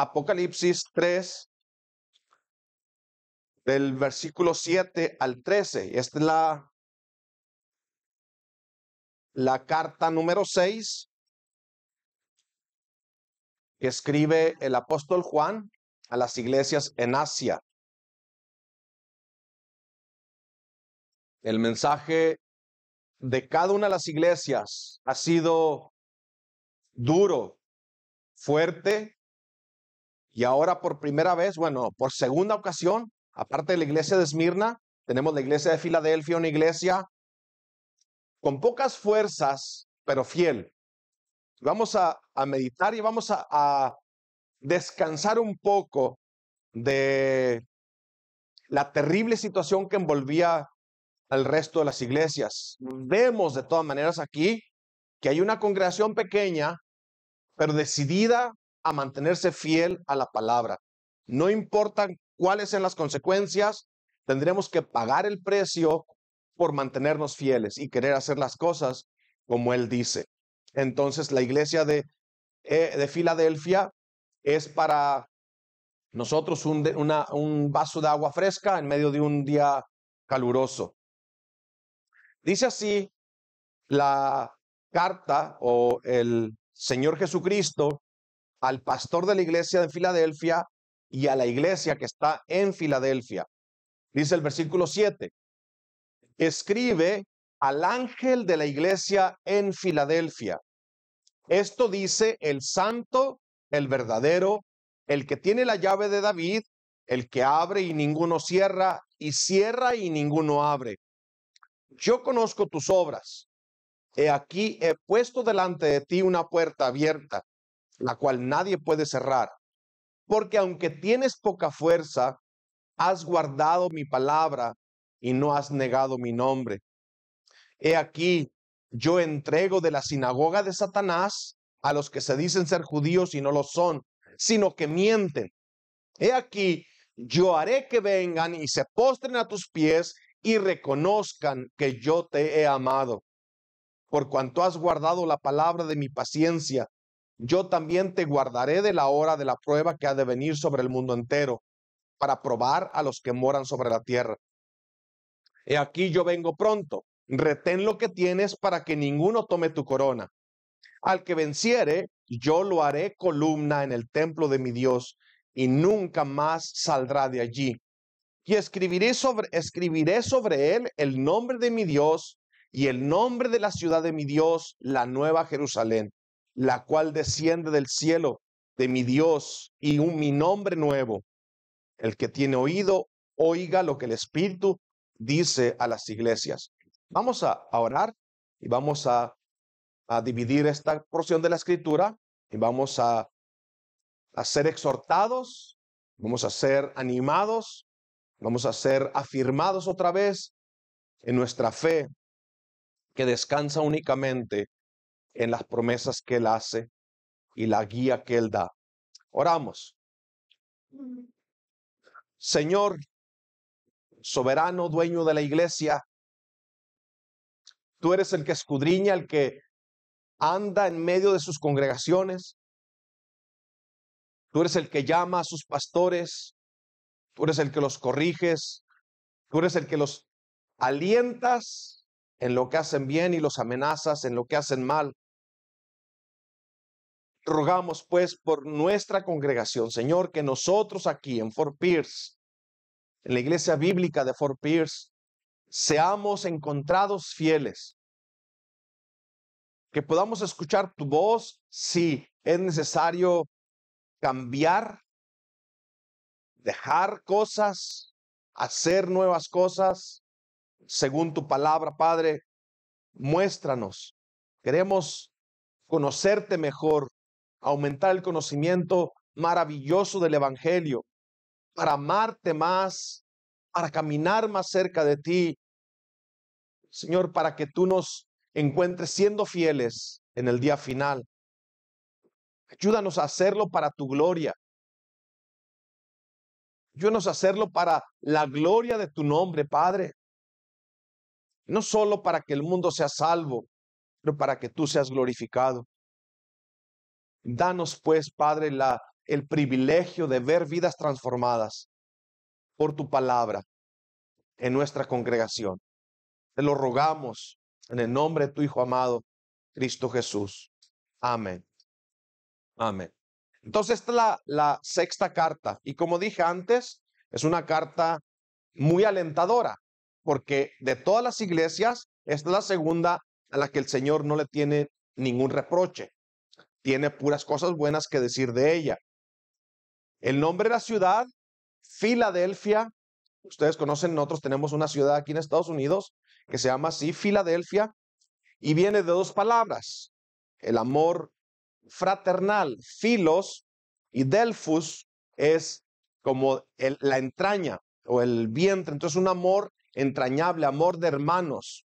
Apocalipsis 3, del versículo 7 al 13. Esta es la, carta número 6 que escribe el apóstol Juan a las iglesias en Asia. El mensaje de cada una de las iglesias ha sido duro, fuerte, y ahora por primera vez, bueno, por segunda ocasión, aparte de la iglesia de Esmirna, tenemos la iglesia de Filadelfia, una iglesia con pocas fuerzas, pero fiel. Vamos a, a meditar y vamos a, a descansar un poco de la terrible situación que envolvía al resto de las iglesias. Vemos de todas maneras aquí que hay una congregación pequeña, pero decidida a mantenerse fiel a la palabra. No importan cuáles sean las consecuencias, tendremos que pagar el precio por mantenernos fieles y querer hacer las cosas como Él dice. Entonces, la iglesia de, eh, de Filadelfia es para nosotros un, un vaso de agua fresca en medio de un día caluroso. Dice así la carta o el Señor Jesucristo al pastor de la iglesia de Filadelfia y a la iglesia que está en Filadelfia. Dice el versículo 7, escribe al ángel de la iglesia en Filadelfia. Esto dice el santo, el verdadero, el que tiene la llave de David, el que abre y ninguno cierra, y cierra y ninguno abre. Yo conozco tus obras. He aquí, he puesto delante de ti una puerta abierta, la cual nadie puede cerrar. Porque aunque tienes poca fuerza, has guardado mi palabra y no has negado mi nombre. He aquí, yo entrego de la sinagoga de Satanás a los que se dicen ser judíos y no lo son, sino que mienten. He aquí, yo haré que vengan y se postren a tus pies y reconozcan que yo te he amado. Por cuanto has guardado la palabra de mi paciencia, yo también te guardaré de la hora de la prueba que ha de venir sobre el mundo entero, para probar a los que moran sobre la tierra. He aquí yo vengo pronto, retén lo que tienes para que ninguno tome tu corona. Al que venciere, yo lo haré columna en el templo de mi Dios, y nunca más saldrá de allí. Y escribiré sobre, escribiré sobre él el nombre de mi Dios y el nombre de la ciudad de mi Dios, la nueva Jerusalén la cual desciende del cielo de mi Dios y un mi nombre nuevo. El que tiene oído, oiga lo que el Espíritu dice a las iglesias. Vamos a orar y vamos a, dividir esta porción de la escritura y vamos a, a ser exhortados, vamos a ser animados, vamos a ser afirmados otra vez en nuestra fe que descansa únicamente en las promesas que Él hace y la guía que Él da. Oramos. Mm. Señor, soberano, dueño de la iglesia, tú eres el que escudriña, el que anda en medio de sus congregaciones, tú eres el que llama a sus pastores, tú eres el que los corriges, tú eres el que los alientas en lo que hacen bien y los amenazas en lo que hacen mal. Rogamos pues por nuestra congregación, Señor, que nosotros aquí en Fort Pierce, en la iglesia bíblica de Fort Pierce, seamos encontrados fieles. Que podamos escuchar tu voz si es necesario cambiar, dejar cosas, hacer nuevas cosas, según tu palabra, Padre. Muéstranos. Queremos conocerte mejor, aumentar el conocimiento maravilloso del Evangelio, para amarte más, para caminar más cerca de ti. Señor, para que tú nos encuentres siendo fieles en el día final. Ayúdanos a hacerlo para tu gloria. Ayúdanos a hacerlo para la gloria de tu nombre, Padre. No solo para que el mundo sea salvo, pero para que tú seas glorificado. Danos pues, Padre, la, el privilegio de ver vidas transformadas por tu palabra en nuestra congregación. Te lo rogamos en el nombre de tu Hijo amado, Cristo Jesús. Amén. Amén. Entonces, esta es la, la sexta carta. Y como dije antes, es una carta muy alentadora, porque de todas las iglesias, esta es la segunda a la que el Señor no le tiene ningún reproche tiene puras cosas buenas que decir de ella. El nombre de la ciudad, Filadelfia, ustedes conocen, nosotros tenemos una ciudad aquí en Estados Unidos que se llama así, Filadelfia, y viene de dos palabras, el amor fraternal, filos, y delfus es como la entraña o el vientre, entonces un amor entrañable, amor de hermanos.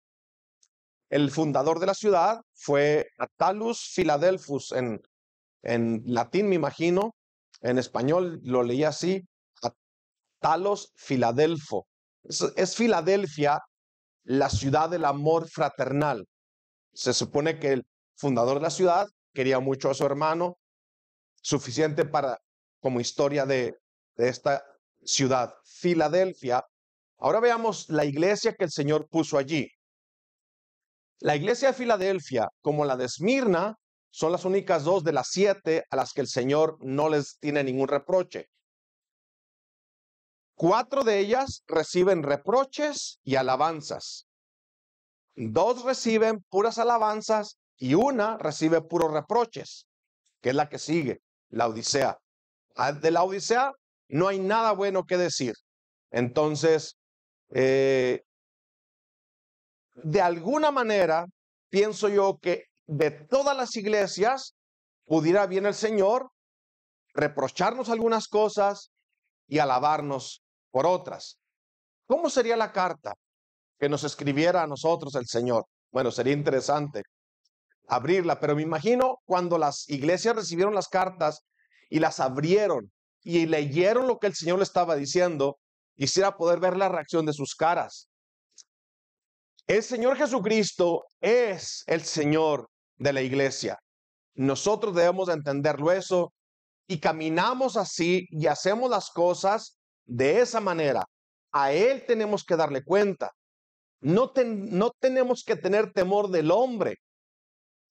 El fundador de la ciudad fue Atalus Philadelphus, en, en latín me imagino, en español lo leí así, Atalos Filadelfo. Es, es, Filadelfia la ciudad del amor fraternal. Se supone que el fundador de la ciudad quería mucho a su hermano, suficiente para como historia de, de esta ciudad, Filadelfia. Ahora veamos la iglesia que el Señor puso allí. La iglesia de Filadelfia, como la de Esmirna, son las únicas dos de las siete a las que el Señor no les tiene ningún reproche. Cuatro de ellas reciben reproches y alabanzas. Dos reciben puras alabanzas y una recibe puros reproches, que es la que sigue, la Odisea. Ah, de la Odisea no hay nada bueno que decir. Entonces, eh, de alguna manera, pienso yo que de todas las iglesias pudiera bien el Señor reprocharnos algunas cosas y alabarnos por otras. ¿Cómo sería la carta que nos escribiera a nosotros el Señor? Bueno, sería interesante abrirla, pero me imagino cuando las iglesias recibieron las cartas y las abrieron y leyeron lo que el Señor le estaba diciendo, quisiera poder ver la reacción de sus caras. El Señor Jesucristo es el Señor de la iglesia. Nosotros debemos entenderlo eso y caminamos así y hacemos las cosas de esa manera. A Él tenemos que darle cuenta. No, no tenemos que tener temor del hombre.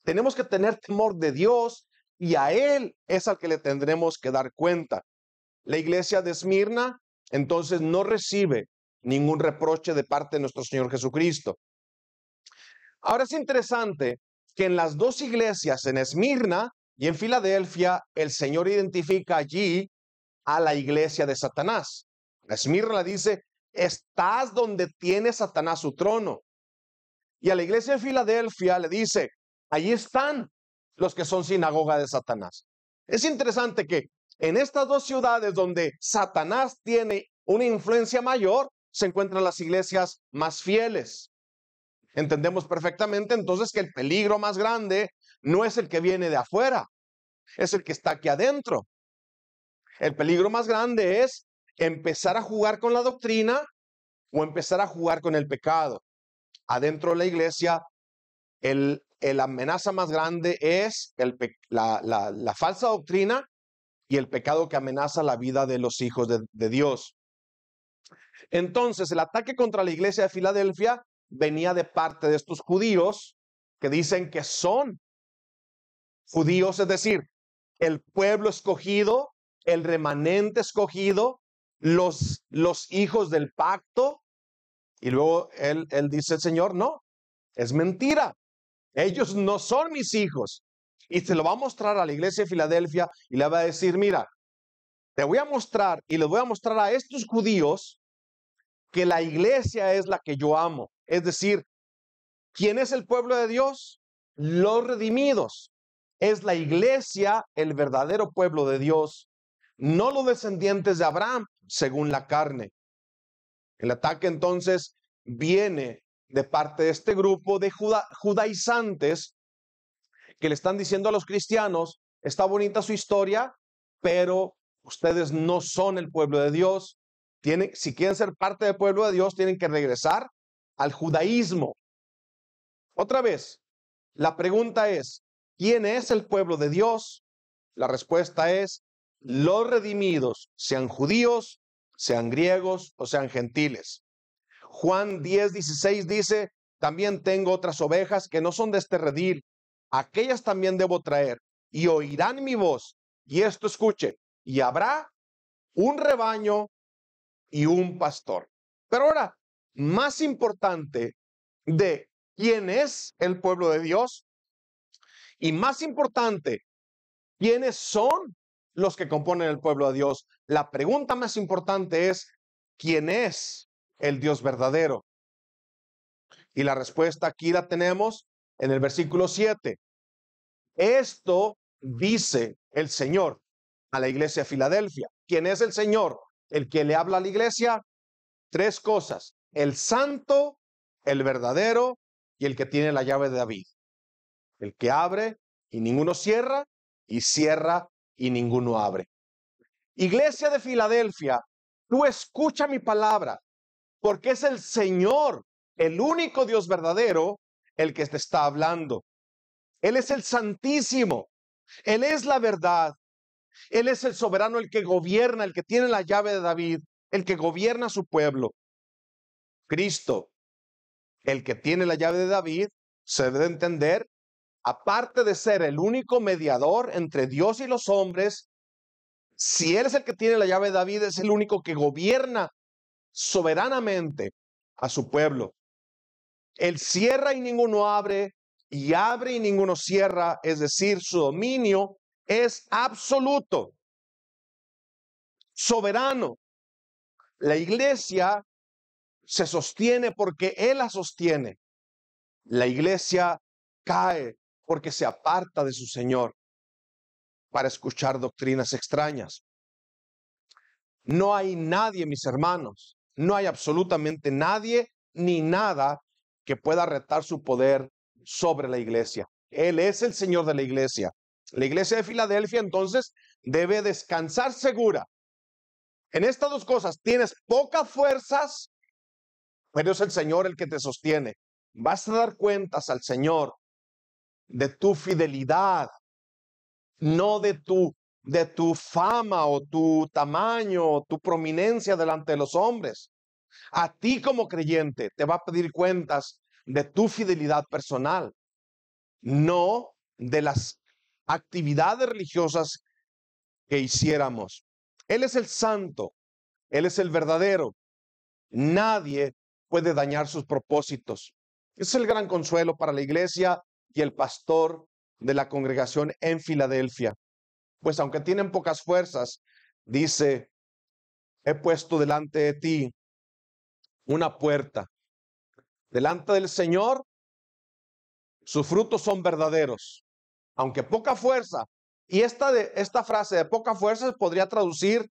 Tenemos que tener temor de Dios y a Él es al que le tendremos que dar cuenta. La iglesia de Esmirna entonces no recibe ningún reproche de parte de nuestro Señor Jesucristo. Ahora es interesante que en las dos iglesias, en Esmirna y en Filadelfia, el Señor identifica allí a la iglesia de Satanás. Esmirna le dice, estás donde tiene Satanás su trono. Y a la iglesia de Filadelfia le dice, allí están los que son sinagoga de Satanás. Es interesante que en estas dos ciudades donde Satanás tiene una influencia mayor, se encuentran las iglesias más fieles entendemos perfectamente entonces que el peligro más grande no es el que viene de afuera, es el que está aquí adentro. El peligro más grande es empezar a jugar con la doctrina o empezar a jugar con el pecado. Adentro de la iglesia, el, amenaza más grande es la, falsa doctrina y el pecado que amenaza la vida de los hijos de, de Dios. Entonces, el ataque contra la iglesia de Filadelfia venía de parte de estos judíos que dicen que son judíos, es decir, el pueblo escogido, el remanente escogido, los, los hijos del pacto. Y luego él, él dice, el Señor, no, es mentira. Ellos no son mis hijos. Y se lo va a mostrar a la iglesia de Filadelfia y le va a decir, mira, te voy a mostrar y le voy a mostrar a estos judíos que la iglesia es la que yo amo. Es decir, ¿quién es el pueblo de Dios? Los redimidos. Es la iglesia el verdadero pueblo de Dios, no los descendientes de Abraham, según la carne. El ataque entonces viene de parte de este grupo de judaizantes que le están diciendo a los cristianos, está bonita su historia, pero ustedes no son el pueblo de Dios. Tienen, si quieren ser parte del pueblo de Dios, tienen que regresar al judaísmo. Otra vez, la pregunta es, ¿quién es el pueblo de Dios? La respuesta es, los redimidos, sean judíos, sean griegos o sean gentiles. Juan 10, 16 dice, también tengo otras ovejas que no son de este redil, aquellas también debo traer, y oirán mi voz, y esto escuche y habrá un rebaño y un pastor. Pero ahora, más importante de quién es el pueblo de Dios y más importante, quiénes son los que componen el pueblo de Dios. La pregunta más importante es, ¿quién es el Dios verdadero? Y la respuesta aquí la tenemos en el versículo 7. Esto dice el Señor a la iglesia de Filadelfia. ¿Quién es el Señor? El que le habla a la iglesia. Tres cosas el santo, el verdadero y el que tiene la llave de David. El que abre y ninguno cierra, y cierra y ninguno abre. Iglesia de Filadelfia, tú escucha mi palabra, porque es el Señor, el único Dios verdadero, el que te está hablando. Él es el Santísimo, Él es la verdad, Él es el soberano, el que gobierna, el que tiene la llave de David, el que gobierna a su pueblo. Cristo. El que tiene la llave de David se debe entender, aparte de ser el único mediador entre Dios y los hombres, si Él es el que tiene la llave de David, es el único que gobierna soberanamente a su pueblo. Él cierra y ninguno abre, y abre y ninguno cierra, es decir, su dominio es absoluto, soberano. La iglesia se sostiene porque Él la sostiene. La iglesia cae porque se aparta de su Señor para escuchar doctrinas extrañas. No hay nadie, mis hermanos, no hay absolutamente nadie ni nada que pueda retar su poder sobre la iglesia. Él es el Señor de la iglesia. La iglesia de Filadelfia entonces debe descansar segura. En estas dos cosas tienes pocas fuerzas pero es el Señor el que te sostiene. Vas a dar cuentas al Señor de tu fidelidad, no de tu de tu fama o tu tamaño o tu prominencia delante de los hombres. A ti como creyente te va a pedir cuentas de tu fidelidad personal, no de las actividades religiosas que hiciéramos. Él es el santo, Él es el verdadero. Nadie puede dañar sus propósitos. Es el gran consuelo para la iglesia y el pastor de la congregación en Filadelfia. Pues aunque tienen pocas fuerzas, dice, he puesto delante de ti una puerta. Delante del Señor, sus frutos son verdaderos, aunque poca fuerza. Y esta, de, esta frase de poca fuerza podría traducir,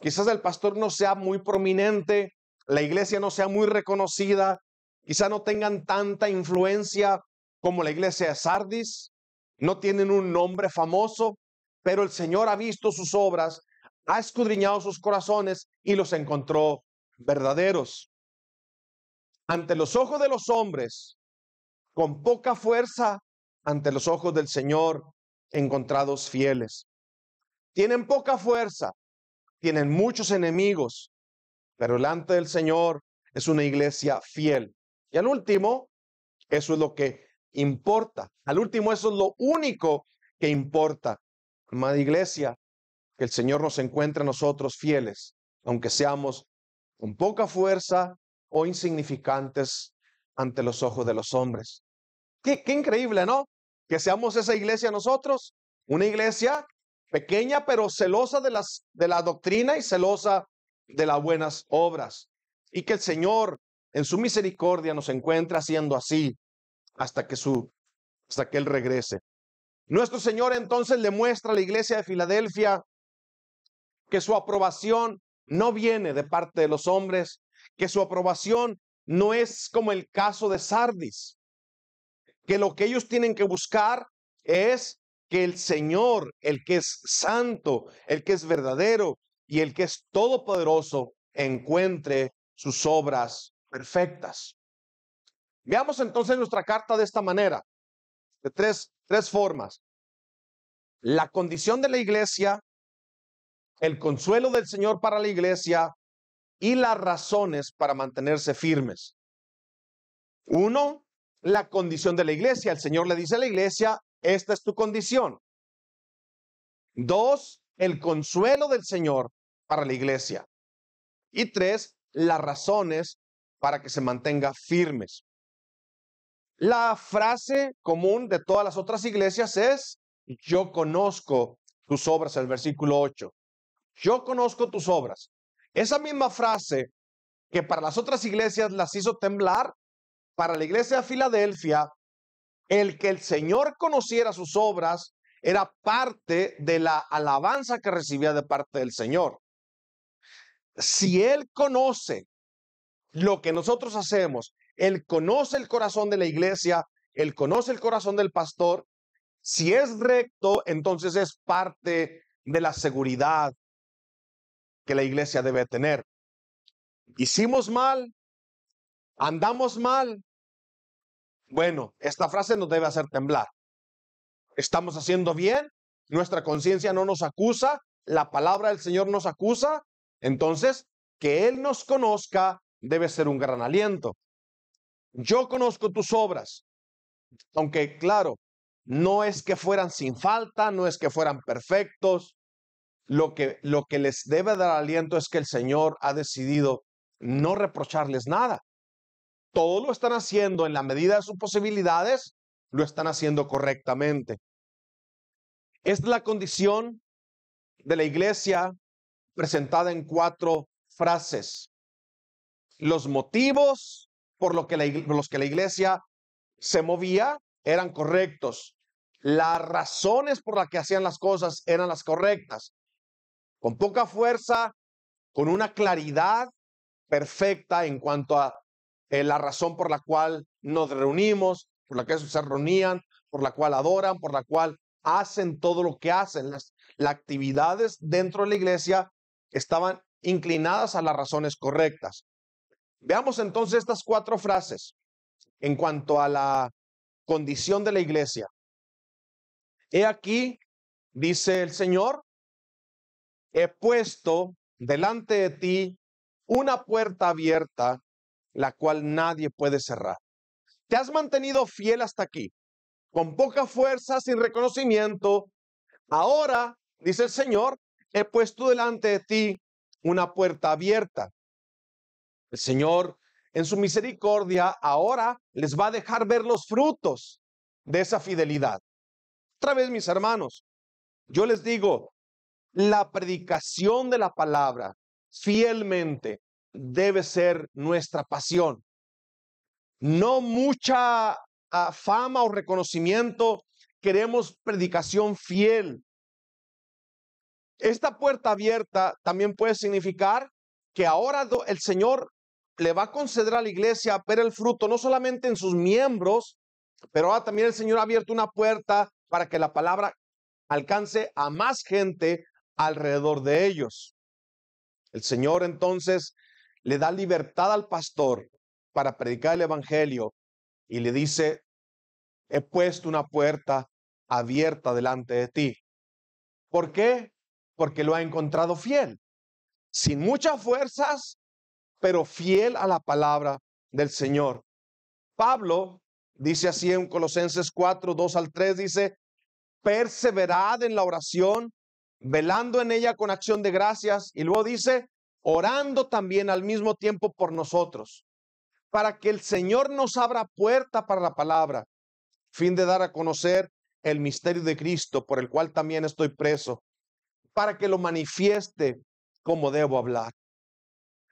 quizás el pastor no sea muy prominente, la iglesia no sea muy reconocida, quizá no tengan tanta influencia como la iglesia de Sardis, no tienen un nombre famoso, pero el Señor ha visto sus obras, ha escudriñado sus corazones y los encontró verdaderos. Ante los ojos de los hombres, con poca fuerza, ante los ojos del Señor, encontrados fieles. Tienen poca fuerza, tienen muchos enemigos, pero delante del Señor es una iglesia fiel. Y al último, eso es lo que importa. Al último, eso es lo único que importa. Amada iglesia, que el Señor nos encuentre a nosotros fieles, aunque seamos con poca fuerza o insignificantes ante los ojos de los hombres. Qué, qué increíble, ¿no? Que seamos esa iglesia nosotros, una iglesia pequeña pero celosa de, las, de la doctrina y celosa de las buenas obras y que el Señor en su misericordia nos encuentra haciendo así hasta que su hasta que él regrese. Nuestro Señor entonces le muestra a la iglesia de Filadelfia que su aprobación no viene de parte de los hombres, que su aprobación no es como el caso de Sardis, que lo que ellos tienen que buscar es que el Señor, el que es santo, el que es verdadero, y el que es todopoderoso encuentre sus obras perfectas. Veamos entonces nuestra carta de esta manera, de tres, tres formas. La condición de la iglesia, el consuelo del Señor para la iglesia y las razones para mantenerse firmes. Uno, la condición de la iglesia. El Señor le dice a la iglesia, esta es tu condición. Dos, el consuelo del Señor para la iglesia. Y tres, las razones para que se mantenga firmes. La frase común de todas las otras iglesias es, yo conozco tus obras, el versículo 8. Yo conozco tus obras. Esa misma frase que para las otras iglesias las hizo temblar, para la iglesia de Filadelfia, el que el Señor conociera sus obras era parte de la alabanza que recibía de parte del Señor si Él conoce lo que nosotros hacemos, Él conoce el corazón de la iglesia, Él conoce el corazón del pastor, si es recto, entonces es parte de la seguridad que la iglesia debe tener. Hicimos mal, andamos mal. Bueno, esta frase nos debe hacer temblar. Estamos haciendo bien, nuestra conciencia no nos acusa, la palabra del Señor nos acusa, entonces, que Él nos conozca debe ser un gran aliento. Yo conozco tus obras, aunque claro, no es que fueran sin falta, no es que fueran perfectos. Lo que, lo que les debe dar aliento es que el Señor ha decidido no reprocharles nada. Todo lo están haciendo en la medida de sus posibilidades, lo están haciendo correctamente. Es la condición de la iglesia presentada en cuatro frases. Los motivos por, los que la iglesia se movía eran correctos. Las razones por las que hacían las cosas eran las correctas. Con poca fuerza, con una claridad perfecta en cuanto a eh, la razón por la cual nos reunimos, por la que se reunían, por la cual adoran, por la cual hacen todo lo que hacen. las actividades dentro de la iglesia estaban inclinadas a las razones correctas. Veamos entonces estas cuatro frases en cuanto a la condición de la iglesia. He aquí, dice el Señor, he puesto delante de ti una puerta abierta, la cual nadie puede cerrar. Te has mantenido fiel hasta aquí, con poca fuerza, sin reconocimiento. Ahora, dice el Señor, he puesto delante de ti una puerta abierta. El Señor, en su misericordia, ahora les va a dejar ver los frutos de esa fidelidad. Otra vez, mis hermanos, yo les digo, la predicación de la palabra fielmente debe ser nuestra pasión. No mucha ah, fama o reconocimiento, queremos predicación fiel, esta puerta abierta también puede significar que ahora el Señor le va a conceder a la iglesia ver el fruto, no solamente en sus miembros, pero ahora también el Señor ha abierto una puerta para que la palabra alcance a más gente alrededor de ellos. El Señor entonces le da libertad al pastor para predicar el Evangelio y le dice, he puesto una puerta abierta delante de ti. ¿Por qué? porque lo ha encontrado fiel, sin muchas fuerzas, pero fiel a la palabra del Señor. Pablo dice así en Colosenses 4, 2 al 3, dice, perseverad en la oración, velando en ella con acción de gracias, y luego dice, orando también al mismo tiempo por nosotros, para que el Señor nos abra puerta para la palabra, fin de dar a conocer el misterio de Cristo, por el cual también estoy preso, para que lo manifieste como debo hablar.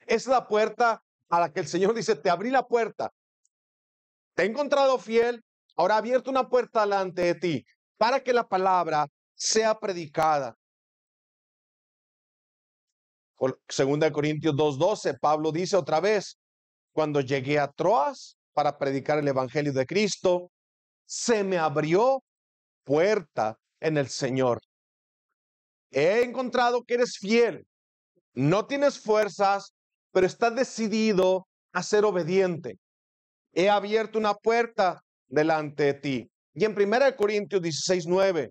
Es la puerta a la que el Señor dice, te abrí la puerta, te he encontrado fiel, ahora he abierto una puerta delante de ti para que la palabra sea predicada. Segunda Corintios 2.12, Pablo dice otra vez, cuando llegué a Troas para predicar el Evangelio de Cristo, se me abrió puerta en el Señor he encontrado que eres fiel, no tienes fuerzas, pero estás decidido a ser obediente. He abierto una puerta delante de ti. Y en 1 Corintios 16, 9,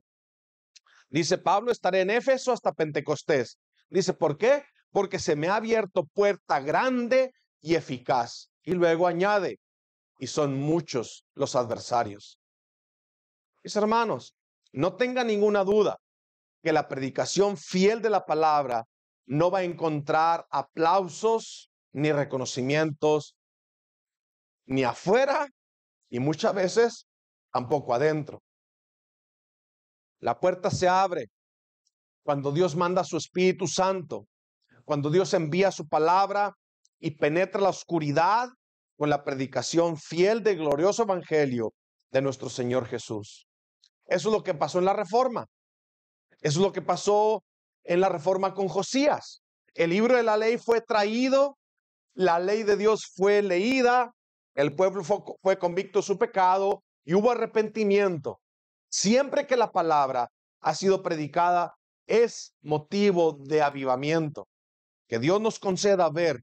dice Pablo, estaré en Éfeso hasta Pentecostés. Dice, ¿por qué? Porque se me ha abierto puerta grande y eficaz. Y luego añade, y son muchos los adversarios. Mis hermanos, no tenga ninguna duda, que la predicación fiel de la palabra no va a encontrar aplausos ni reconocimientos ni afuera y muchas veces tampoco adentro. La puerta se abre cuando Dios manda su Espíritu Santo, cuando Dios envía su palabra y penetra la oscuridad con la predicación fiel del glorioso Evangelio de nuestro Señor Jesús. Eso es lo que pasó en la Reforma. Eso es lo que pasó en la reforma con Josías. El libro de la ley fue traído, la ley de Dios fue leída, el pueblo fue, convicto de su pecado y hubo arrepentimiento. Siempre que la palabra ha sido predicada, es motivo de avivamiento. Que Dios nos conceda ver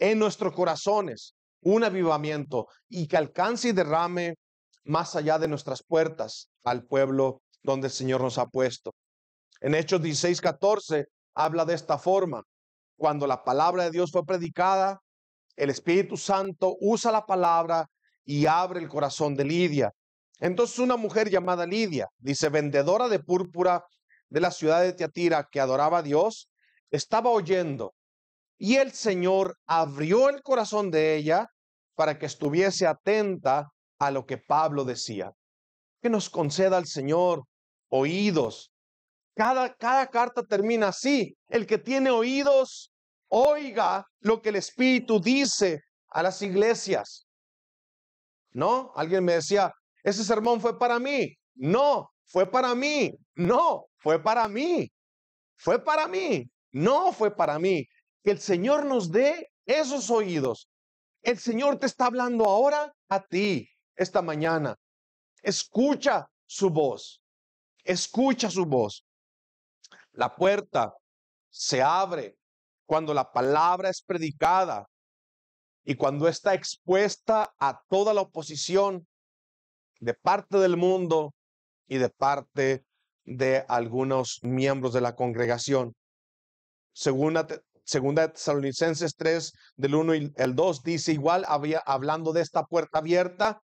en nuestros corazones un avivamiento y que alcance y derrame más allá de nuestras puertas al pueblo donde el Señor nos ha puesto. En Hechos 16, 14 habla de esta forma. Cuando la palabra de Dios fue predicada, el Espíritu Santo usa la palabra y abre el corazón de Lidia. Entonces una mujer llamada Lidia, dice, vendedora de púrpura de la ciudad de Tiatira que adoraba a Dios, estaba oyendo y el Señor abrió el corazón de ella para que estuviese atenta a lo que Pablo decía. Que nos conceda al Señor oídos cada, carta termina así. El que tiene oídos, oiga lo que el Espíritu dice a las iglesias. No, alguien me decía, ese sermón fue para mí. No, fue para mí. No, fue para mí. Fue para mí. No, fue para mí. Que el Señor nos dé esos oídos. El Señor te está hablando ahora a ti, esta mañana. Escucha su voz. Escucha su voz. La puerta se abre cuando la palabra es predicada y cuando está expuesta a toda la oposición de parte del mundo y de parte de algunos miembros de la congregación. Segunda, segunda Tesalonicenses 3, del 1 y el 2, dice igual hablando de esta puerta abierta.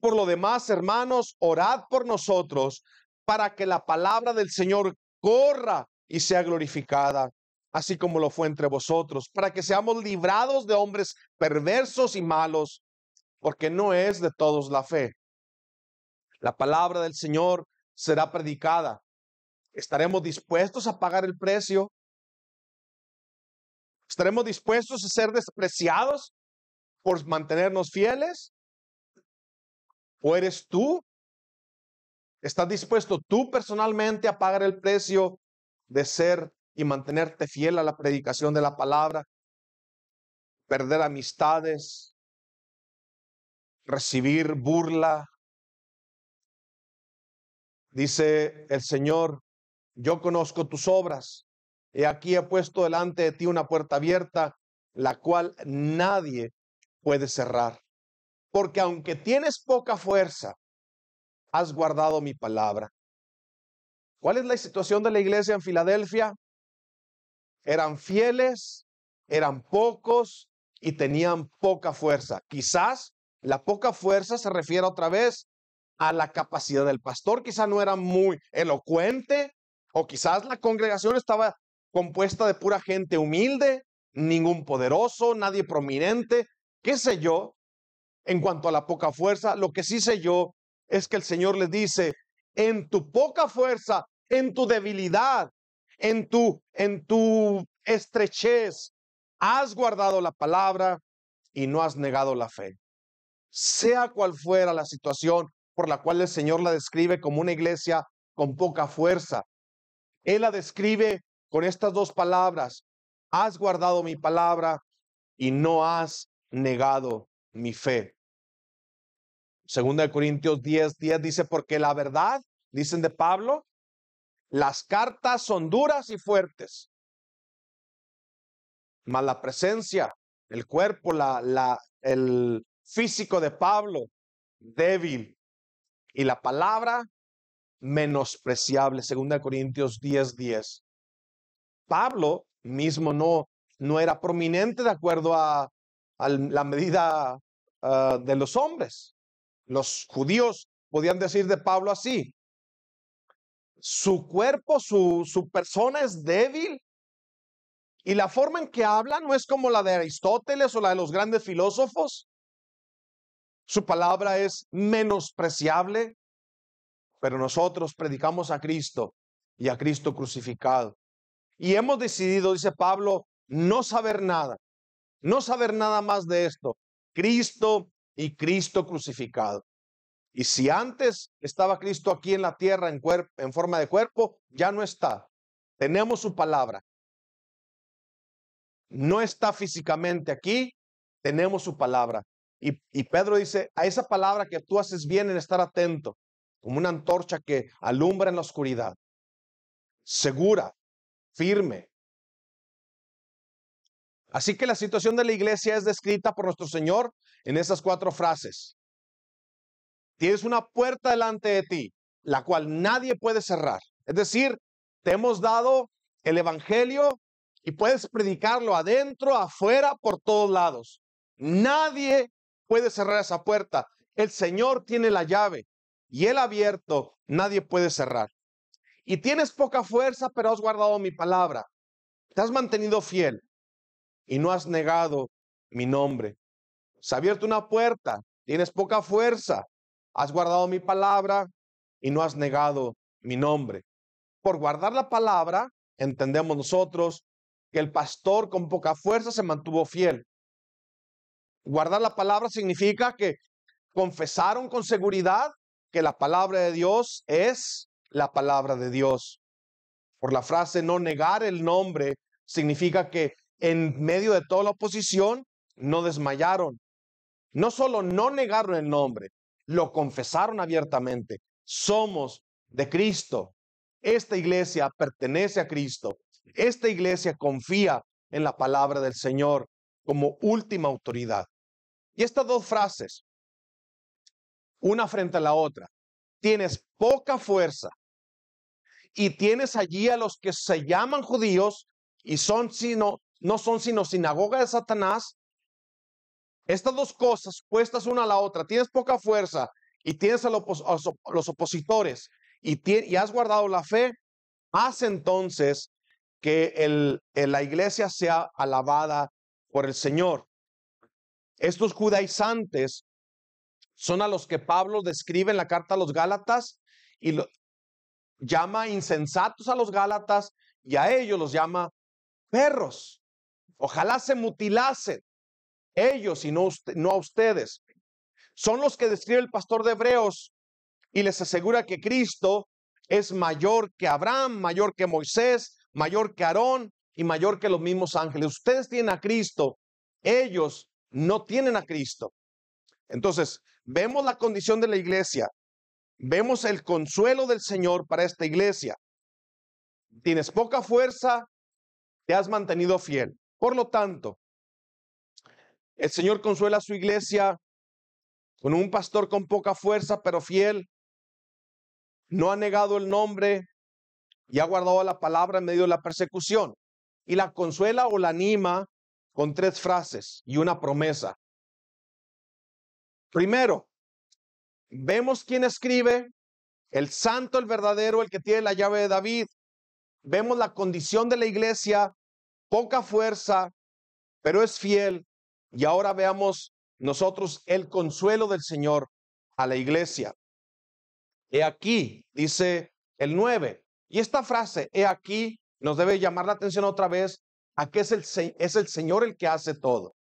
Por lo demás, hermanos, orad por nosotros para que la palabra del Señor corra y sea glorificada, así como lo fue entre vosotros, para que seamos librados de hombres perversos y malos, porque no es de todos la fe. La palabra del Señor será predicada. ¿Estaremos dispuestos a pagar el precio? ¿Estaremos dispuestos a ser despreciados por mantenernos fieles? ¿O eres tú ¿Estás dispuesto tú personalmente a pagar el precio de ser y mantenerte fiel a la predicación de la palabra? Perder amistades, recibir burla. Dice el Señor, yo conozco tus obras. He aquí he puesto delante de ti una puerta abierta, la cual nadie puede cerrar. Porque aunque tienes poca fuerza, has guardado mi palabra. ¿Cuál es la situación de la iglesia en Filadelfia? Eran fieles, eran pocos y tenían poca fuerza. Quizás la poca fuerza se refiere otra vez a la capacidad del pastor, quizás no era muy elocuente, o quizás la congregación estaba compuesta de pura gente humilde, ningún poderoso, nadie prominente, qué sé yo, en cuanto a la poca fuerza, lo que sí sé yo es que el Señor les dice, en tu poca fuerza, en tu debilidad, en tu, en tu estrechez, has guardado la palabra y no has negado la fe. Sea cual fuera la situación por la cual el Señor la describe como una iglesia con poca fuerza, Él la describe con estas dos palabras, has guardado mi palabra y no has negado mi fe. Segunda de Corintios 10.10 dice, porque la verdad, dicen de Pablo, las cartas son duras y fuertes, mas la presencia, el cuerpo, la, la, el físico de Pablo, débil, y la palabra menospreciable, segunda de Corintios 10, Pablo mismo no, no era prominente de acuerdo a, la medida ah, de los hombres los judíos podían decir de Pablo así, su cuerpo, su, persona es débil y la forma en que habla no es como la de Aristóteles o la de los grandes filósofos. Su palabra es menospreciable, pero nosotros predicamos a Cristo y a Cristo crucificado. Y hemos decidido, dice Pablo, no saber nada, no saber nada más de esto. Cristo y Cristo crucificado. Y si antes estaba Cristo aquí en la tierra en, forma de cuerpo, ya no está. Tenemos su palabra. No está físicamente aquí, tenemos su palabra. y, Pedro dice, a esa palabra que tú haces bien en estar atento, como una antorcha que alumbra en la oscuridad, segura, firme, Así que la situación de la iglesia es descrita por nuestro Señor en esas cuatro frases. Tienes una puerta delante de ti, la cual nadie puede cerrar. Es decir, te hemos dado el Evangelio y puedes predicarlo adentro, afuera, por todos lados. Nadie puede cerrar esa puerta. El Señor tiene la llave y Él abierto, nadie puede cerrar. Y tienes poca fuerza, pero has guardado mi palabra. Te has mantenido fiel y no has negado mi nombre. Se ha abierto una puerta, tienes poca fuerza, has guardado mi palabra y no has negado mi nombre. Por guardar la palabra, entendemos nosotros que el pastor con poca fuerza se mantuvo fiel. Guardar la palabra significa que confesaron con seguridad que la palabra de Dios es la palabra de Dios. Por la frase no negar el nombre, significa que en medio de toda la oposición, no desmayaron. No solo no negaron el nombre, lo confesaron abiertamente. Somos de Cristo. Esta iglesia pertenece a Cristo. Esta iglesia confía en la palabra del Señor como última autoridad. Y estas dos frases, una frente a la otra, tienes poca fuerza y tienes allí a los que se llaman judíos y son sino no son sino sinagoga de Satanás. Estas dos cosas puestas una a la otra, tienes poca fuerza y tienes a, los, opositores y, has guardado la fe, haz entonces que la iglesia sea alabada por el Señor. Estos judaizantes son a los que Pablo describe en la carta a los Gálatas y lo, llama insensatos a los Gálatas y a ellos los llama perros. Ojalá se mutilase ellos y no a ustedes. Son los que describe el pastor de Hebreos y les asegura que Cristo es mayor que Abraham, mayor que Moisés, mayor que Aarón y mayor que los mismos ángeles. Ustedes tienen a Cristo, ellos no tienen a Cristo. Entonces, vemos la condición de la iglesia, vemos el consuelo del Señor para esta iglesia. Tienes poca fuerza, te has mantenido fiel. Por lo tanto, el Señor consuela a su iglesia con un pastor con poca fuerza, pero fiel. No ha negado el nombre y ha guardado la palabra en medio de la persecución. Y la consuela o la anima con tres frases y una promesa. Primero, vemos quién escribe, el santo, el verdadero, el que tiene la llave de David. Vemos la condición de la iglesia poca fuerza, pero es fiel. Y ahora veamos nosotros el consuelo del Señor a la iglesia. He aquí, dice el 9. Y esta frase, he aquí, nos debe llamar la atención otra vez a que es el, es el Señor el que hace todo.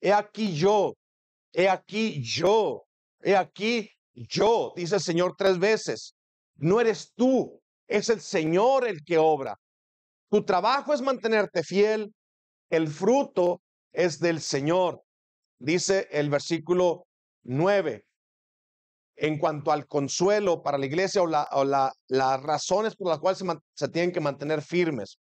He aquí yo, he aquí yo, he aquí yo, dice el Señor tres veces. No eres tú, es el Señor el que obra. Tu trabajo es mantenerte fiel, el fruto es del Señor, dice el versículo 9. En cuanto al consuelo para la iglesia o, las razones por las cuales se, tienen que mantener firmes.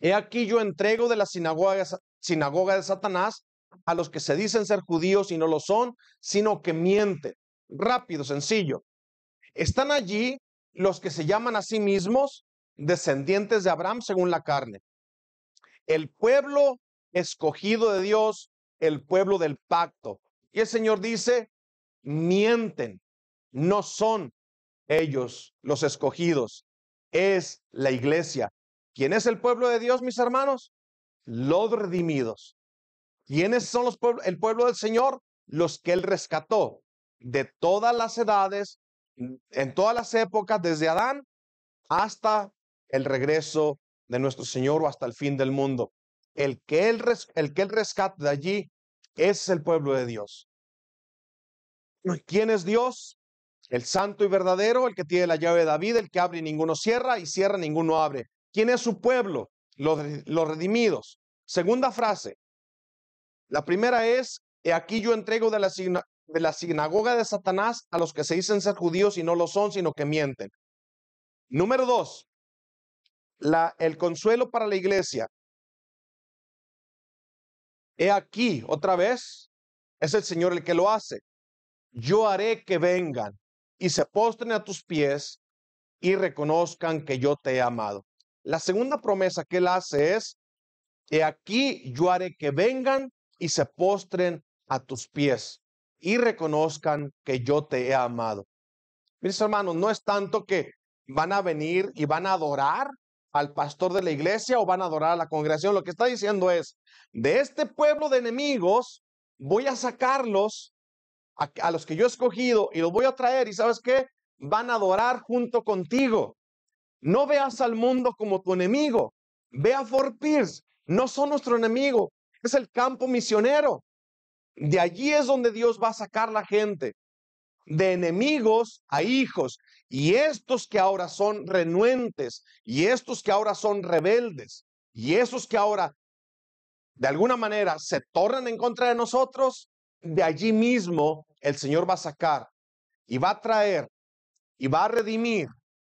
He aquí yo entrego de la sinagoga de Satanás a los que se dicen ser judíos y no lo son, sino que mienten. Rápido, sencillo. Están allí los que se llaman a sí mismos descendientes de Abraham según la carne. El pueblo escogido de Dios, el pueblo del pacto. Y el Señor dice, mienten, no son ellos los escogidos, es la iglesia. ¿Quién es el pueblo de Dios, mis hermanos? Los redimidos. ¿Quiénes son los el pueblo del Señor? Los que Él rescató de todas las edades, en todas las épocas, desde Adán hasta el regreso de nuestro Señor o hasta el fin del mundo. El que Él, el que él rescate de allí es el pueblo de Dios. ¿Quién es Dios? El santo y verdadero, el que tiene la llave de David, el que abre y ninguno cierra, y cierra y ninguno abre. ¿Quién es su pueblo? Los, redimidos. Segunda frase. La primera es, aquí yo entrego de la, de la sinagoga de Satanás a los que se dicen ser judíos y no lo son, sino que mienten. Número dos, el consuelo para la iglesia. He aquí, otra vez, es el Señor el que lo hace. Yo haré que vengan y se postren a tus pies y reconozcan que yo te he amado. La segunda promesa que él hace es, he aquí yo haré que vengan y se postren a tus pies y reconozcan que yo te he amado. Mis hermanos, no es tanto que van a venir y van a adorar al pastor de la iglesia o van a adorar a la congregación. Lo que está diciendo es, de este pueblo de enemigos voy a sacarlos a, los que yo he escogido y los voy a traer y sabes qué, van a adorar junto contigo. No veas al mundo como tu enemigo. Ve a Fort Pierce. No son nuestro enemigo. Es el campo misionero. De allí es donde Dios va a sacar la gente. De enemigos a hijos, y estos que ahora son renuentes, y estos que ahora son rebeldes, y esos que ahora de alguna manera se tornan en contra de nosotros, de allí mismo el Señor va a sacar y va a traer y va a redimir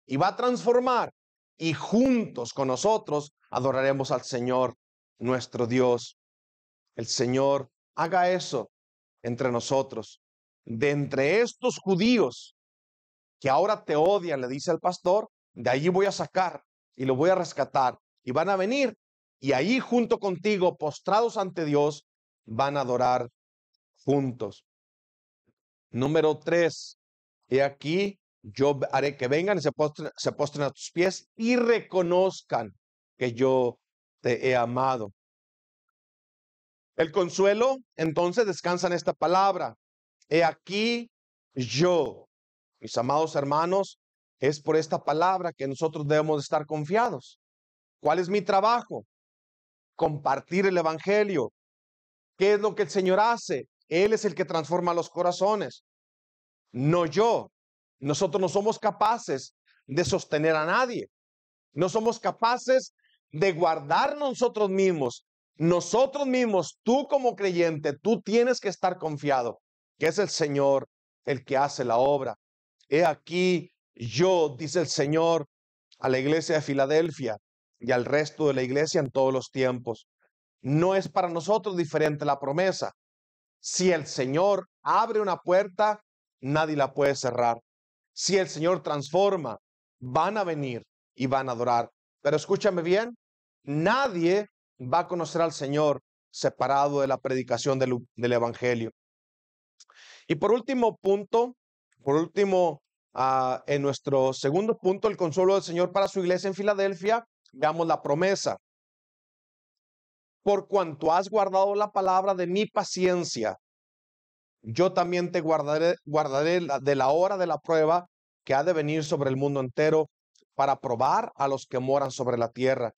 y va a transformar y juntos con nosotros adoraremos al Señor nuestro Dios. El Señor haga eso entre nosotros. De entre estos judíos que ahora te odian, le dice el pastor, de allí voy a sacar y lo voy a rescatar. Y van a venir y ahí junto contigo, postrados ante Dios, van a adorar juntos. Número tres, he aquí, yo haré que vengan y se se postren a tus pies y reconozcan que yo te he amado. El consuelo, entonces, descansa en esta palabra. He aquí, yo mis amados hermanos, es por esta palabra que nosotros debemos estar confiados. ¿Cuál es mi trabajo? Compartir el Evangelio. ¿Qué es lo que el Señor hace? Él es el que transforma los corazones, no yo. Nosotros no somos capaces de sostener a nadie. No somos capaces de guardar nosotros mismos. Nosotros mismos, tú como creyente, tú tienes que estar confiado que es el Señor el que hace la obra. He aquí yo, dice el Señor, a la iglesia de Filadelfia y al resto de la iglesia en todos los tiempos. No es para nosotros diferente la promesa. Si el Señor abre una puerta, nadie la puede cerrar. Si el Señor transforma, van a venir y van a adorar. Pero escúchame bien, nadie va a conocer al Señor separado de la predicación del, del Evangelio. Y por último punto, por último, ah, en nuestro segundo punto, el consuelo del Señor para su iglesia en Filadelfia, veamos la promesa. Por cuanto has guardado la palabra de mi paciencia, yo también te guardaré, guardaré de la hora de la prueba que ha de venir sobre el mundo entero para probar a los que moran sobre la tierra.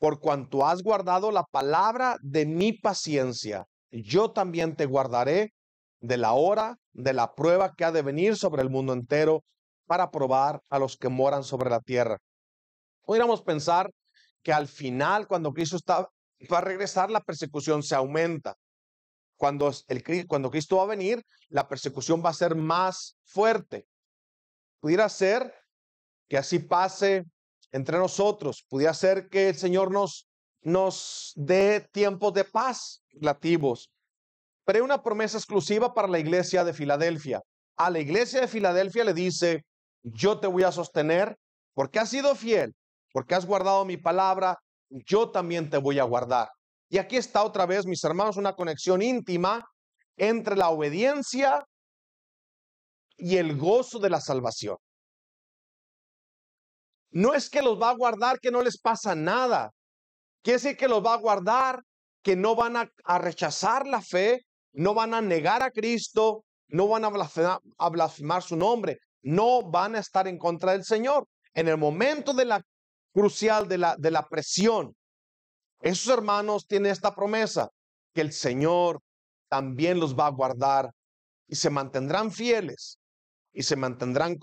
Por cuanto has guardado la palabra de mi paciencia, yo también te guardaré de la hora de la prueba que ha de venir sobre el mundo entero para probar a los que moran sobre la tierra. Pudiéramos pensar que al final, cuando Cristo va a regresar, la persecución se aumenta. Cuando, cuando Cristo va a venir, la persecución va a ser más fuerte. Pudiera ser que así pase entre nosotros. Pudiera ser que el Señor nos, nos dé tiempos de paz relativos pero hay una promesa exclusiva para la iglesia de Filadelfia. A la iglesia de Filadelfia le dice, yo te voy a sostener porque has sido fiel, porque has guardado mi palabra, yo también te voy a guardar. Y aquí está otra vez, mis hermanos, una conexión íntima entre la obediencia y el gozo de la salvación. No es que los va a guardar que no les pasa nada. Quiere decir que los va a guardar que no van a rechazar la fe, no van a negar a Cristo, no van a blasfemar, su nombre, no van a estar en contra del Señor. En el momento de la crucial de la, de la presión, esos hermanos tienen esta promesa, que el Señor también los va a guardar y se mantendrán fieles y se mantendrán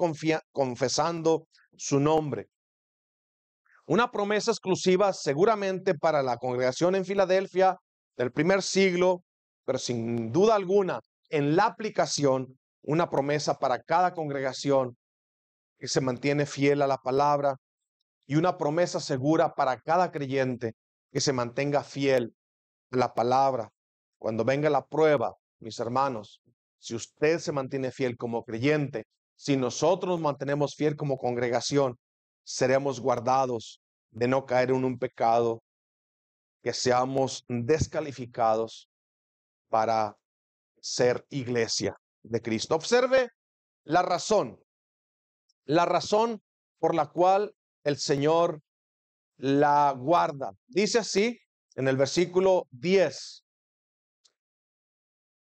confesando su nombre. Una promesa exclusiva seguramente para la congregación en Filadelfia del primer siglo pero sin duda alguna, en la aplicación, una promesa para cada congregación que se mantiene fiel a la palabra y una promesa segura para cada creyente que se mantenga fiel a la palabra. Cuando venga la prueba, mis hermanos, si usted se mantiene fiel como creyente, si nosotros mantenemos fiel como congregación, seremos guardados de no caer en un pecado, que seamos descalificados para ser iglesia de Cristo. Observe la razón, la razón por la cual el Señor la guarda. Dice así en el versículo 10,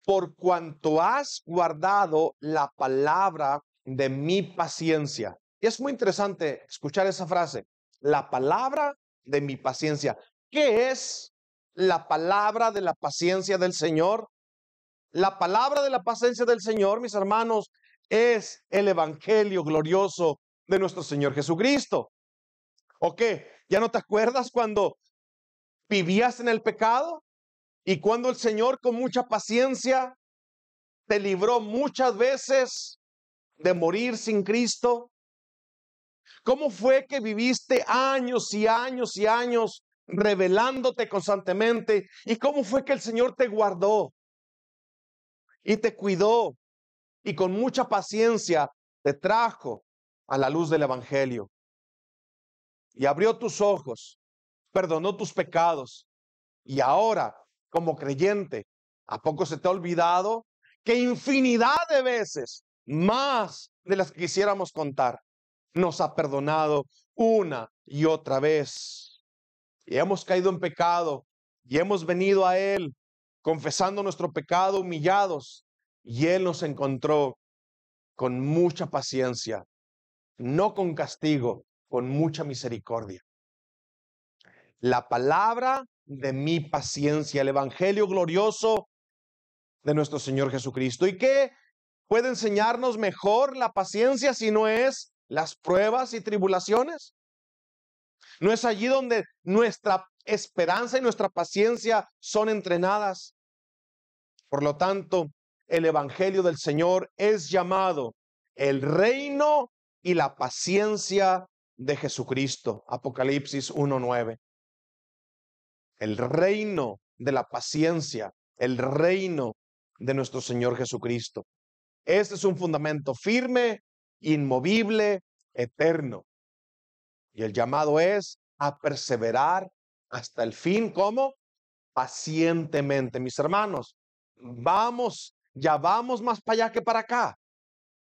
por cuanto has guardado la palabra de mi paciencia. Y es muy interesante escuchar esa frase, la palabra de mi paciencia. ¿Qué es la palabra de la paciencia del Señor. La palabra de la paciencia del Señor, mis hermanos, es el Evangelio glorioso de nuestro Señor Jesucristo. ¿O qué? ¿Ya no te acuerdas cuando vivías en el pecado? Y cuando el Señor con mucha paciencia te libró muchas veces de morir sin Cristo. ¿Cómo fue que viviste años y años y años revelándote constantemente. ¿Y cómo fue que el Señor te guardó y te cuidó y con mucha paciencia te trajo a la luz del Evangelio? Y abrió tus ojos, perdonó tus pecados. Y ahora, como creyente, ¿a poco se te ha olvidado que infinidad de veces, más de las que quisiéramos contar, nos ha perdonado una y otra vez? y hemos caído en pecado y hemos venido a Él confesando nuestro pecado, humillados, y Él nos encontró con mucha paciencia, no con castigo, con mucha misericordia. La palabra de mi paciencia, el Evangelio glorioso de nuestro Señor Jesucristo. ¿Y qué puede enseñarnos mejor la paciencia si no es las pruebas y tribulaciones? No es allí donde nuestra esperanza y nuestra paciencia son entrenadas. Por lo tanto, el Evangelio del Señor es llamado el reino y la paciencia de Jesucristo. Apocalipsis 1.9. El reino de la paciencia, el reino de nuestro Señor Jesucristo. Este es un fundamento firme, inmovible, eterno. Y el llamado es a perseverar hasta el fin, ¿cómo? Pacientemente, mis hermanos. Vamos, ya vamos más para allá que para acá.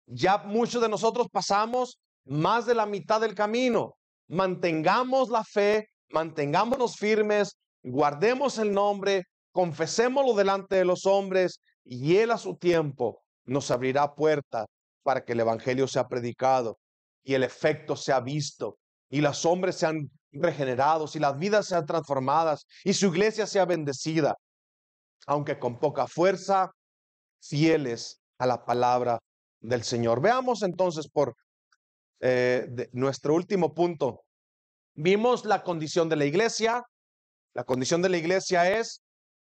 Ya muchos de nosotros pasamos más de la mitad del camino. Mantengamos la fe, mantengámonos firmes, guardemos el nombre, confesémoslo delante de los hombres y Él a su tiempo nos abrirá puertas para que el Evangelio sea predicado y el efecto sea visto y los hombres sean regenerados y las vidas sean transformadas y su iglesia sea bendecida, aunque con poca fuerza, fieles a la palabra del Señor. Veamos entonces por eh, nuestro último punto. Vimos la condición de la iglesia. La condición de la iglesia es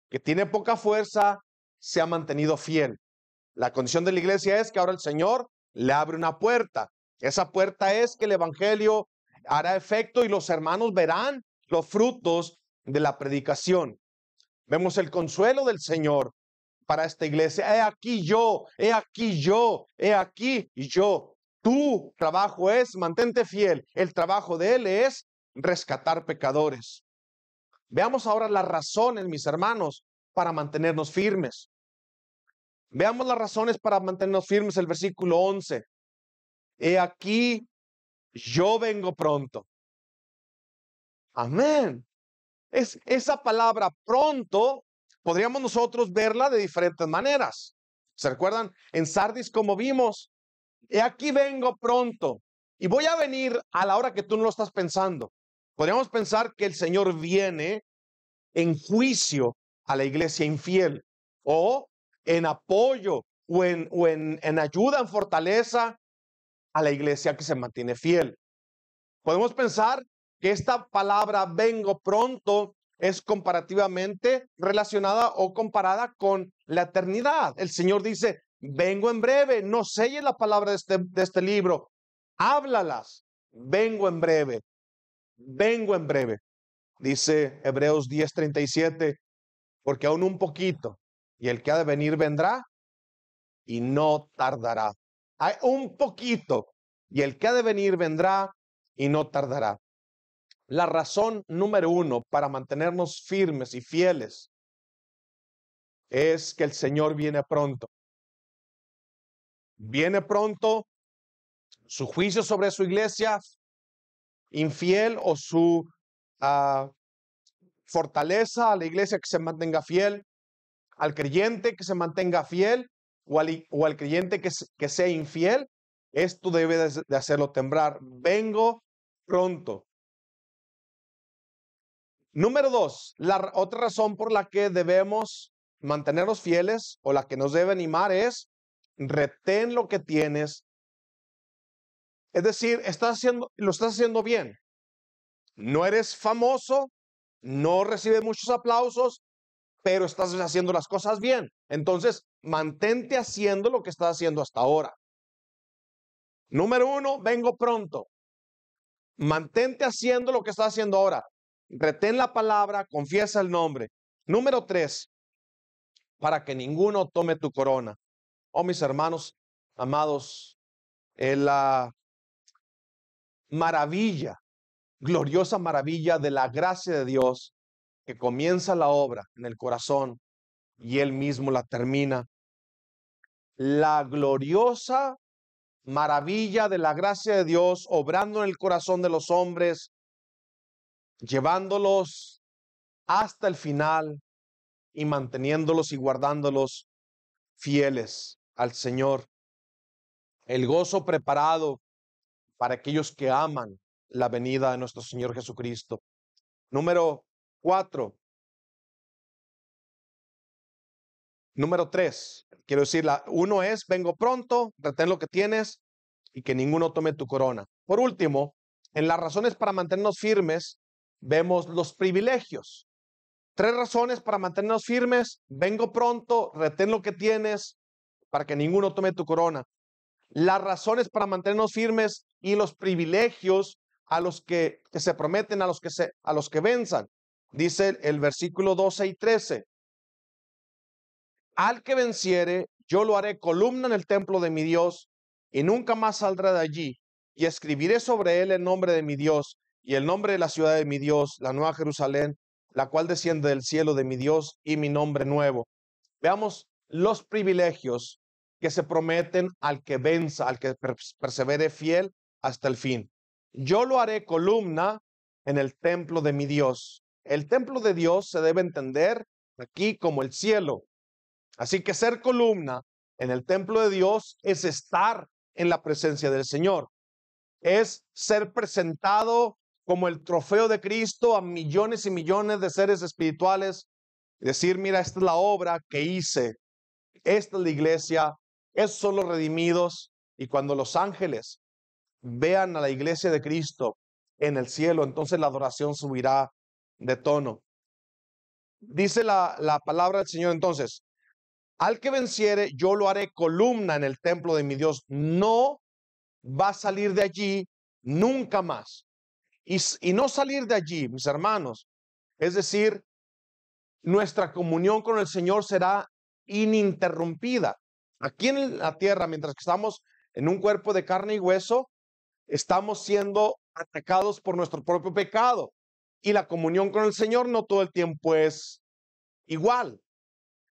que tiene poca fuerza, se ha mantenido fiel. La condición de la iglesia es que ahora el Señor le abre una puerta. Esa puerta es que el Evangelio hará efecto y los hermanos verán los frutos de la predicación. Vemos el consuelo del Señor para esta iglesia. He aquí yo, he aquí yo, he aquí yo. Tu trabajo es mantente fiel. El trabajo de Él es rescatar pecadores. Veamos ahora las razones, mis hermanos, para mantenernos firmes. Veamos las razones para mantenernos firmes. El versículo 11. He aquí yo vengo pronto. Amén. Es, esa palabra pronto, podríamos nosotros verla de diferentes maneras. ¿Se recuerdan? En Sardis, como vimos, he aquí vengo pronto y voy a venir a la hora que tú no lo estás pensando. Podríamos pensar que el Señor viene en juicio a la iglesia infiel o en apoyo o o en ayuda, en fortaleza a la iglesia que se mantiene fiel. Podemos pensar que esta palabra vengo pronto es comparativamente relacionada o comparada con la eternidad. El Señor dice, vengo en breve, no selle la palabra de este, de este libro, háblalas, vengo en breve, vengo en breve. Dice Hebreos 10:37, porque aún un poquito, y el que ha de venir vendrá y no tardará. Hay un poquito. Y el que ha de venir vendrá y no tardará. La razón número uno para mantenernos firmes y fieles es que el Señor viene pronto. Viene pronto su juicio sobre su iglesia infiel o su ah, fortaleza a la iglesia que se mantenga fiel, al creyente que se mantenga fiel o al, creyente que, que, sea infiel, esto debe de hacerlo temblar. Vengo pronto. Número dos, la otra razón por la que debemos mantenernos fieles o la que nos debe animar es retén lo que tienes. Es decir, estás haciendo, lo estás haciendo bien. No eres famoso, no recibes muchos aplausos, pero estás haciendo las cosas bien. Entonces, mantente haciendo lo que estás haciendo hasta ahora. Número uno, vengo pronto. Mantente haciendo lo que estás haciendo ahora. Retén la palabra, confiesa el nombre. Número tres, para que ninguno tome tu corona. Oh, mis hermanos, amados, eh, la maravilla, gloriosa maravilla de la gracia de Dios que comienza la obra en el corazón y Él mismo la termina. La gloriosa maravilla de la gracia de Dios obrando en el corazón de los hombres, llevándolos hasta el final y manteniéndolos y guardándolos fieles al Señor. El gozo preparado para aquellos que aman la venida de nuestro Señor Jesucristo. Número Cuatro. Número tres. Quiero decir, la, uno es, vengo pronto, retén lo que tienes y que ninguno tome tu corona. Por último, en las razones para mantenernos firmes, vemos los privilegios. Tres razones para mantenernos firmes. Vengo pronto, retén lo que tienes para que ninguno tome tu corona. Las razones para mantenernos firmes y los privilegios a los que, se prometen, a los que, a los que venzan. Dice el versículo 12 y 13. Al que venciere, yo lo haré columna en el templo de mi Dios y nunca más saldrá de allí. Y escribiré sobre él el nombre de mi Dios y el nombre de la ciudad de mi Dios, la nueva Jerusalén, la cual desciende del cielo de mi Dios y mi nombre nuevo. Veamos los privilegios que se prometen al que venza, al que persevere fiel hasta el fin. Yo lo haré columna en el templo de mi Dios. El templo de Dios se debe entender aquí como el cielo. Así que ser columna en el templo de Dios es estar en la presencia del Señor. Es ser presentado como el trofeo de Cristo a millones y millones de seres espirituales. decir, mira, esta es la obra que hice. Esta es la iglesia. Esos son los redimidos. Y cuando los ángeles vean a la iglesia de Cristo en el cielo, entonces la adoración subirá de tono. Dice la, palabra del Señor entonces, al que venciere, yo lo haré columna en el templo de mi Dios. No va a salir de allí nunca más. Y, y, no salir de allí, mis hermanos, es decir, nuestra comunión con el Señor será ininterrumpida. Aquí en la tierra, mientras que estamos en un cuerpo de carne y hueso, estamos siendo atacados por nuestro propio pecado. Y la comunión con el Señor no todo el tiempo es igual.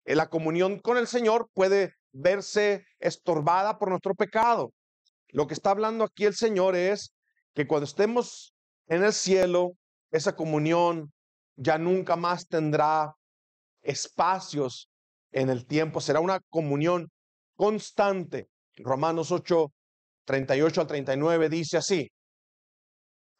Eh, la comunión con el Señor puede verse estorbada por nuestro pecado. Lo que está hablando aquí el Señor es que cuando estemos en el cielo, esa comunión ya nunca más tendrá espacios en el tiempo, será una comunión constante. Romanos 8, 38 al 39 dice así,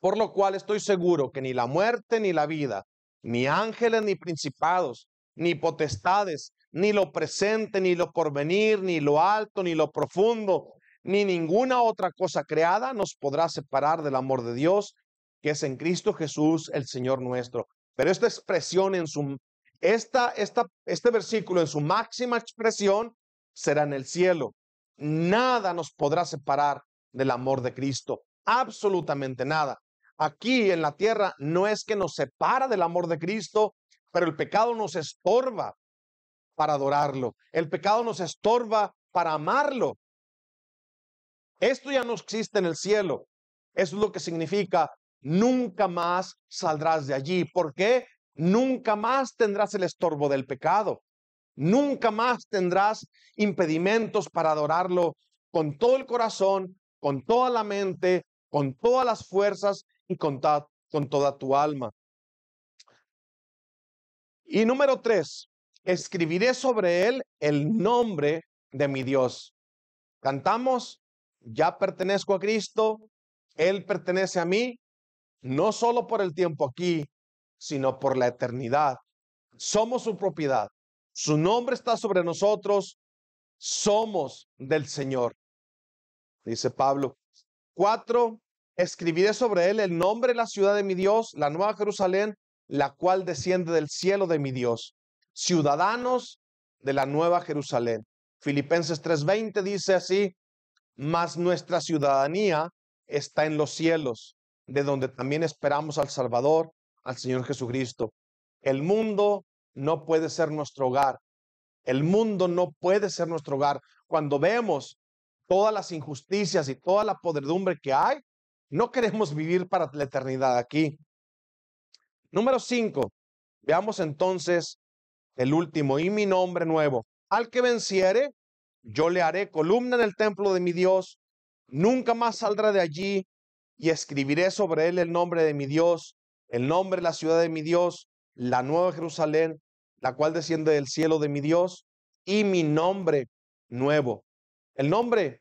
por lo cual estoy seguro que ni la muerte ni la vida, ni ángeles ni principados, ni potestades, ni lo presente, ni lo porvenir, ni lo alto, ni lo profundo, ni ninguna otra cosa creada nos podrá separar del amor de Dios que es en Cristo Jesús el Señor nuestro. Pero esta expresión en su, esta, esta, este versículo en su máxima expresión será en el cielo. Nada nos podrá separar del amor de Cristo, absolutamente nada aquí en la tierra no es que nos separa del amor de Cristo, pero el pecado nos estorba para adorarlo. El pecado nos estorba para amarlo. Esto ya no existe en el cielo. Eso es lo que significa nunca más saldrás de allí. ¿Por qué? Nunca más tendrás el estorbo del pecado. Nunca más tendrás impedimentos para adorarlo con todo el corazón, con toda la mente, con todas las fuerzas y con, con toda tu alma. Y número tres, escribiré sobre él el nombre de mi Dios. Cantamos, ya pertenezco a Cristo, Él pertenece a mí, no solo por el tiempo aquí, sino por la eternidad. Somos su propiedad, su nombre está sobre nosotros, somos del Señor, dice Pablo. Cuatro, Escribiré sobre él el nombre de la ciudad de mi Dios, la nueva Jerusalén, la cual desciende del cielo de mi Dios. Ciudadanos de la nueva Jerusalén. Filipenses 3:20 dice así, mas nuestra ciudadanía está en los cielos, de donde también esperamos al Salvador, al Señor Jesucristo. El mundo no puede ser nuestro hogar. El mundo no puede ser nuestro hogar. Cuando vemos todas las injusticias y toda la podredumbre que hay, no queremos vivir para la eternidad aquí. Número 5. Veamos entonces el último y mi nombre nuevo. Al que venciere, yo le haré columna en el templo de mi Dios. Nunca más saldrá de allí y escribiré sobre él el nombre de mi Dios, el nombre de la ciudad de mi Dios, la nueva Jerusalén, la cual desciende del cielo de mi Dios, y mi nombre nuevo. El nombre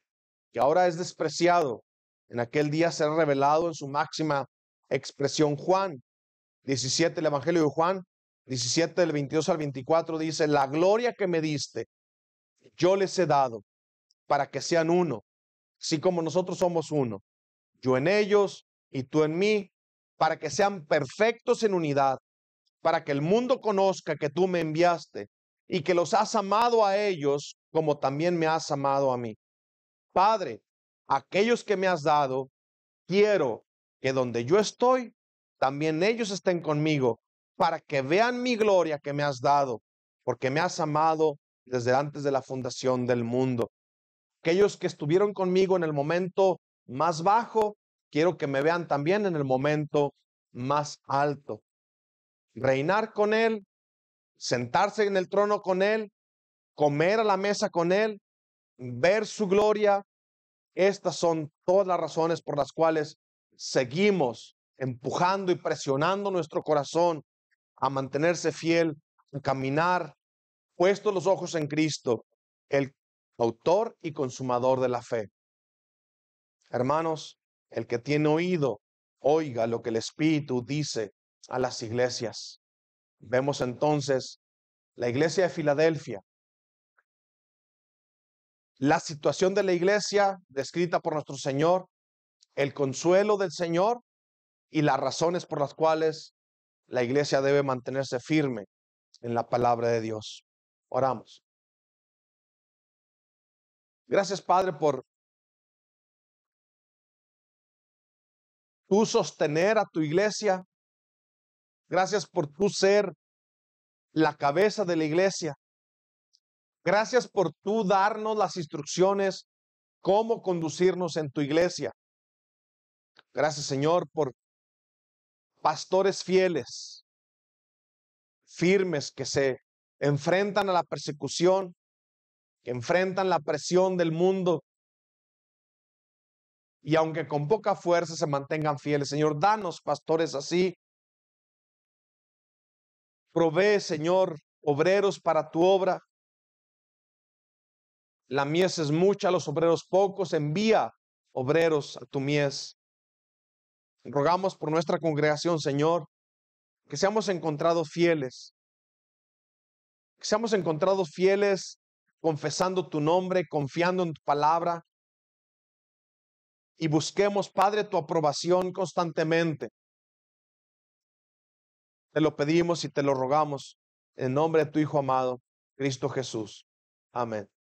que ahora es despreciado, en aquel día ha revelado en su máxima expresión Juan 17, el Evangelio de Juan 17, del 22 al 24 dice, la gloria que me diste, yo les he dado para que sean uno, así como nosotros somos uno, yo en ellos y tú en mí, para que sean perfectos en unidad, para que el mundo conozca que tú me enviaste y que los has amado a ellos como también me has amado a mí. Padre, aquellos que me has dado, quiero que donde yo estoy, también ellos estén conmigo, para que vean mi gloria que me has dado, porque me has amado desde antes de la fundación del mundo. Aquellos que estuvieron conmigo en el momento más bajo, quiero que me vean también en el momento más alto. Reinar con Él, sentarse en el trono con Él, comer a la mesa con Él, ver su gloria, estas son todas las razones por las cuales seguimos empujando y presionando nuestro corazón a mantenerse fiel, a caminar puestos los ojos en Cristo, el autor y consumador de la fe. Hermanos, el que tiene oído, oiga lo que el Espíritu dice a las iglesias. Vemos entonces la iglesia de Filadelfia la situación de la iglesia descrita por nuestro Señor, el consuelo del Señor y las razones por las cuales la iglesia debe mantenerse firme en la palabra de Dios. Oramos. Gracias, Padre, por tu sostener a tu iglesia. Gracias por tu ser la cabeza de la iglesia. Gracias por tú darnos las instrucciones, cómo conducirnos en tu iglesia. Gracias, Señor, por pastores fieles, firmes, que se enfrentan a la persecución, que enfrentan la presión del mundo. Y aunque con poca fuerza se mantengan fieles, Señor, danos pastores así. Provee, Señor, obreros para tu obra. La mies es mucha, los obreros pocos. Envía obreros a tu mies. Rogamos por nuestra congregación, Señor, que seamos encontrados fieles. Que seamos encontrados fieles confesando tu nombre, confiando en tu palabra. Y busquemos, Padre, tu aprobación constantemente. Te lo pedimos y te lo rogamos en nombre de tu Hijo amado, Cristo Jesús. Amén.